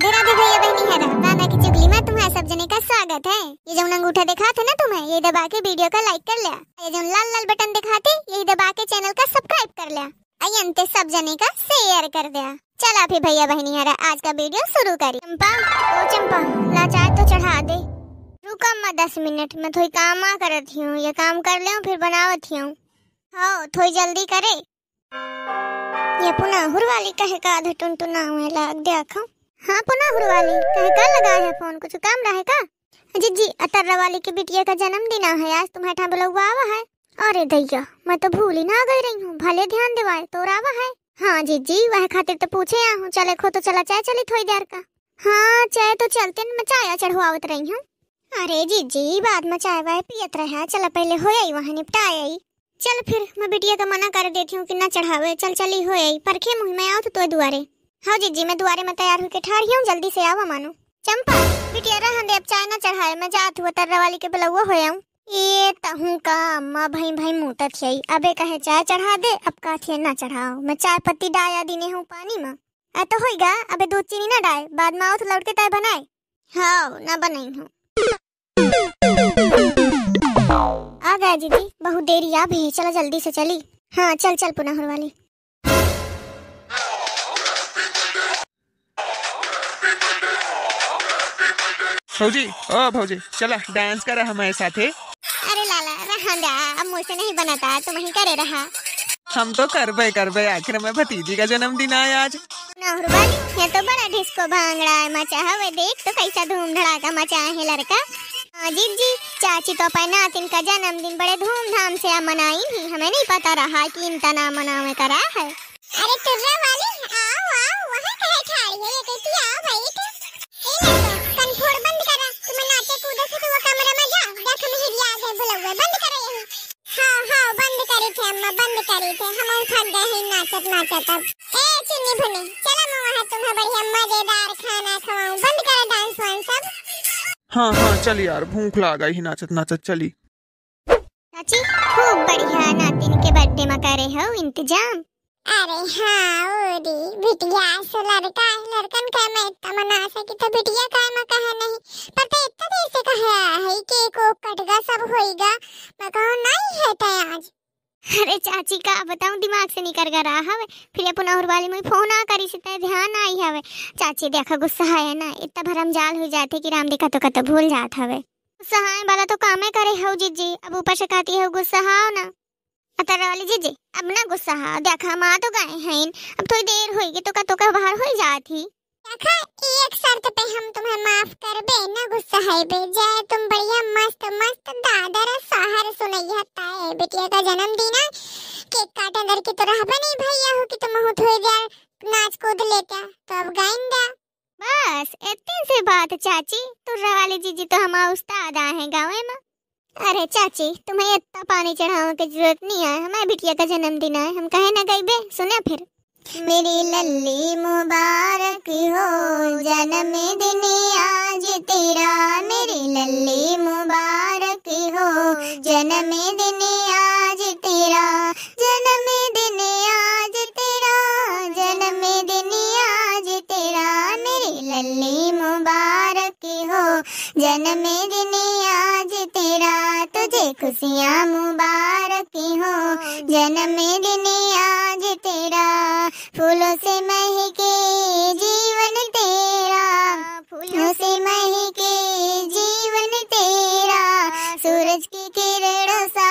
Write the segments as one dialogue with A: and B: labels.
A: राधे राधे भैया बहनी हरा बाबा की चुगली में तुम्हारे सब जने का स्वागत है ये जो अंगूठा दिखा था ना तुम्हें ये दबा के वीडियो का लाइक कर लिया ये जो लाल लाल बटन दिखाते यही दबा के चैनल का सब्सक्राइब कर लिया आई अंते सब जने का शेयर कर दिया चला फिर भैया बहनी हरा आज का वीडियो शुरू करी चंपा ओ चंपा लाचार तो चढ़ा दे रुका मैं दस मिनट में थोड़ी काम आ कर हूँ ये काम कर ले फिर बनावती हूँ हाँ थोड़ी जल्दी करे ये पुनः हुर वाली कहे का आधा टुन टुना हुए लाग दे आखा हाँ पुना हुरवाली कहे कल लगा है फोन कुछ काम रहे का अजी जी अतर्रा वाली की बिटिया का जन्मदिन है आज तुम्हारे ठाम बुलवा आवा है अरे दैया मैं तो भूल ही ना गई रही हूँ भले ध्यान दिवाए तो रावा है हाँ जी जी वह खातिर तो पूछे आ हूँ चले खो तो चला चाय चली थोड़ी देर का हाँ चाय तो चलते मैं चाय चढ़वावत रही हूँ अरे जी जी बाद में चाय वाय पियत रहे हाँ, चला पहले हो आई वहाँ निपटा आई चल फिर मैं बिटिया का मना कर देती हूँ कि ना चढ़ावे चल चली हो आई परखे मुँह आओ तो, तो दुआरे हाँ जी जी मैं दुआरे में तैयार होकर ठहर हूँ जल्दी से आवा मानो चंपा बिटियारा हम देव चाय ना चढ़ाए मैं जात हुआ तर्रा वाली के बलौआ हो आऊं ये तहूं तो का अम्मा भाई भाई मुंह थियाई अबे कहे चाय चढ़ा दे अब का थे ना चढ़ाओ मैं चाय पत्ती डाया दीने हूँ पानी में अ तो होगा अबे दूध चीनी ना डाय बाद में आउथ तो लौट के तय बनाए हाँ ना बनाई हूँ आ गया दीदी बहुत देरी आ भी चला जल्दी से चली हाँ चल चल पुनः वाली भौजी ओ भौजी चला डांस करा हमारे साथे अरे लाला रहा अब मुझसे नहीं बनाता तुम ही करे रहा हम तो कर भाई कर भाई आखिर में भतीजी का जन्मदिन आया आज ये तो बड़ा डिस्को भांगड़ा मचा हवे देख तो कैसा धूम धड़ाका मचा है लड़का हाँ जी जी चाची तो अपने नातिन का जन्मदिन बड़े धूमधाम से मनाई थी हमें नहीं पता रहा कि इनका नाम मनावे करा है अरे टुर्रा वाली आओ आओ वहाँ कहे ठाड़ी है ये कहती तो आओ भाई तो रख में है हुआ बंद करो हाँ हाँ बंद थे बंद थे हम थक गए हैं नाचत नाचत अब ए भुनी बढ़िया मजेदार खाना बंद डांस वांस सब हाँ हाँ चल यार भूख लग गई नाचत नाचत चली खूब बढ़िया नातिन के बर्थडे में हो इंतजाम अरे हाँ ओडी बिटिया सो लड़का लड़कन का मैं इतना मना सा कि तो बिटिया का मैं कहा नहीं पता इतना देर से कहा है कि एक को कटगा सब होएगा मैं कहा नहीं है तय आज अरे चाची का बताऊं दिमाग से निकल गया रहा हवे फिर अपन और वाले में फोन आ करी से ध्यान आई हवे चाची देखा गुस्सा है ना इतना भरम जाल हो जाते कि राम देखा तो कत भूल जात हवे गुस्सा वाला तो कामे करे हो जीजी अब ऊपर से कहती है गुस्सा हाओ ना जी जी अब ना गुस्सा हा देखा मां तो गए हैं अब थोड़ी देर होएगी तो का तो का बाहर हो जाती देखा एक शर्त पे हम तुम्हें माफ कर बे ना गुस्सा है बे जय तुम बढ़िया मस्त मस्त दादर साहर सुनैया ताए बेटिया का जन्मदिन है केक काट अंदर की तरह बने भैया हो कि तुम हो थोड़ी देर नाच कूद लेता तो अब गाएंगा बस इतनी से बात चाची तो वाले जीजी तो हमारा उस्ताद आए हैं गाँव में अरे चाची तुम्हें इतना पानी चढ़ाने की जरूरत नहीं है हमारे बिटिया का जन्मदिन है हम कहे ना गई बे सुना फिर मेरी लल्ली मुबारक हो जन्मदिन आज तेरा मेरी लल्ली मुबारक हो जन्मदिन आज तेरा जन्मदिन आज तेरा जन्मदिन आज तेरा मेरी लल्ली मुबारक हो जन्मदिन खुशियाँ मुबारक हो जन्म दिन आज तेरा फूलों से महके जीवन तेरा फूलों से महके जीवन तेरा सूरज की किरणों सा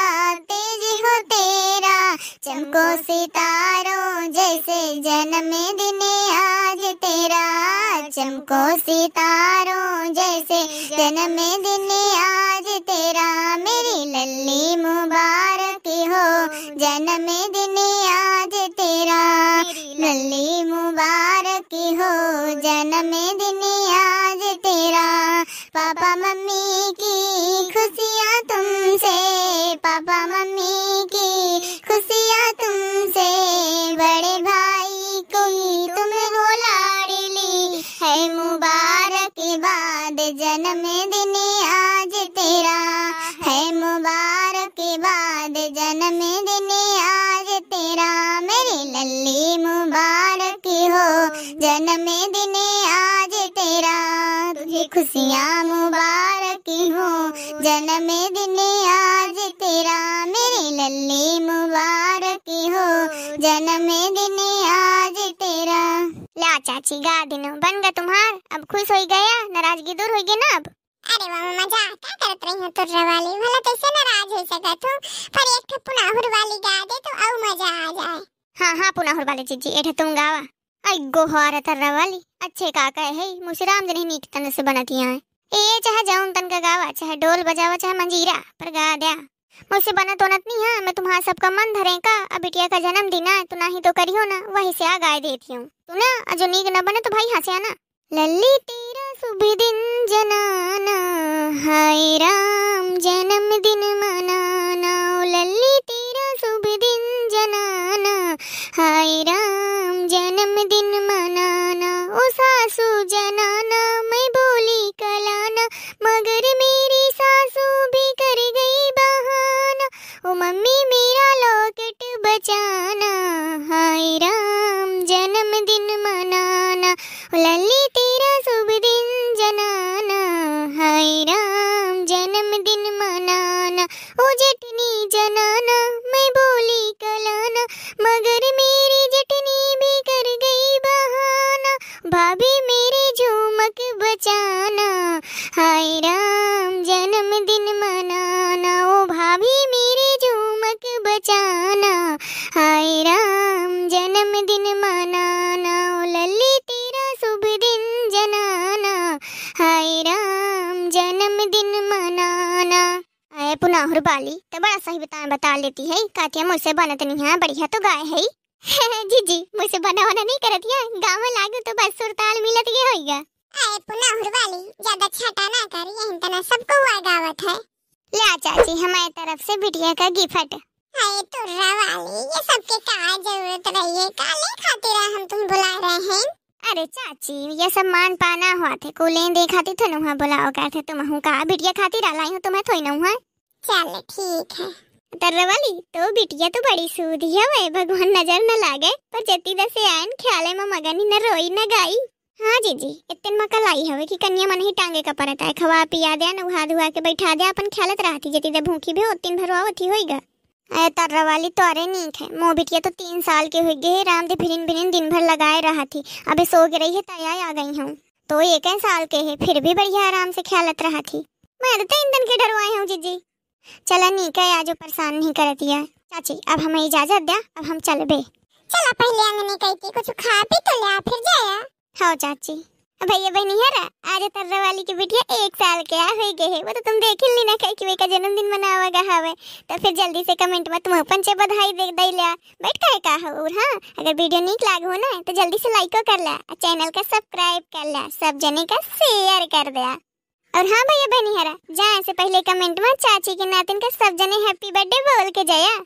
A: तेज हो तेरा चमको सितारों जैसे जन्म दिन आज तेरा चमको सितारों जैसे जन्म दिन आज रल्ली मुबारक हो जन्म दिन आज तेरा रल्ली मुबारक हो जन्म दिन आज तेरा पापा मम्मी की खुशियाँ तुमसे पापा मम्मी की खुशियाँ तुमसे बड़े भाई को तुम्हें हो ली है मुबारक बाद जन्म दिन जन्म दिन आज तेरा तुझे खुशियाँ मुबारक हो जन्म दिन आज तेरा मेरे लल्ले मुबारक हो जन्म दिन आज तेरा ला चाची गा दिन बन गया तुम्हार अब खुश हो गया नाराजगी दूर हो गई ना अब अरे वाह मजा क्या करत रही हो तुर्रा वाली भला कैसे तो नाराज हो सका तू पर एक ठो पुनाहुर वाली गा दे तो और मजा आ जाए हाँ हाँ पुनाहुर वाली जीजी एठे तुम गावा आई अग्गो हार तर्रा वाली अच्छे काका है राम जने नीक तन से बनतिया है ए चाहे जाऊं तन का गावा चाहे ढोल बजावा चाहे मंजीरा पर गा दिया मुझसे बना तो नतनी है मैं तुम्हारा सबका मन धरे का अब बिटिया का जन्म दिन है तो ना ही तो हो ना वही से आ गाय देती हूँ तू ना जो नीक न बने तो भाई हंसे ना लल्ली तेरा सुबह दिन दिन मनाना ओ भाभी मेरे झूमक बचाना हाय राम जन्मदिन मनाना ओ लल्ली तेरा शुभ दिन जनाना हाय राम जन्मदिन मनाना अरे पुनाहुर बाली तो बड़ा सही बता बता लेती है कातिया मुझसे बनत नहीं है बढ़िया तो गाय है जी जी मुझसे बना होना नहीं करती है गाँव में लागू तो बस सुरताल मिलत ये होगा अरे पुना हुरवाली ज्यादा छटा ना कर यहीं तना सबको हुआ गावत है ला चाची हमारे तरफ से बिटिया का गिफ्ट अरे तो रवाली ये सबके कहा जरूरत रही है काले खातिर हम तुम बुला रहे हैं अरे चाची ये सब मान पाना हुआ थे कूले देखा थी थो नुहा बुलाओ कर थे तुम हूं का बिटिया खातिर लाई हूं तुम्हें थोई न हुआ चल ठीक है तर्र तो, तो बिटिया तो बड़ी सूदी ही है भगवान नजर न लागे पर जती दसे आयन ख्याले में मगनी न रोई न गाई हाँ जी जी इतने में कल आई हवे कि कन्या मन ही टांगे का परत है खवा पिया दिया नुहा धुआ के बैठा दिया अपन ख्यालत रहती जती दे भूखी भी होती भरवा होती होएगा अरे तर्रा वाली तो अरे नींद है मोह बिटिया तो तीन साल के हो गए राम दे फिरिन फिरिन दिन भर लगाए रहा थी अबे सो के रही है तया आ गई हूँ तो एक साल के है फिर भी बढ़िया आराम से ख्यालत रहा थी मैं तो तीन दिन के डरवाए हूँ जी जी चला नीका है आज परेशान नहीं करती है चाची अब हमें इजाजत दिया अब हम चल बे चला पहले अंगनी कहती कुछ खा पी तो लिया फिर जाया हाँ चाची भैया भाई नहीं रहा आज तर्रा वाली की बिटिया एक साल के आ गए है वो तो तुम देख ही ना कह कि वे का जन्मदिन मनावा गा हवे तो फिर जल्दी से कमेंट में तुम अपन से बधाई दे दई ले बैठ का का और हां अगर वीडियो नीक लाग हो ना तो जल्दी से लाइक कर ले और चैनल का सब्सक्राइब कर ले सब जने का शेयर कर दे और हां भैया बनी हरा जाए से पहले कमेंट में चाची के नातिन का सब जने हैप्पी बर्थडे बोल के जाया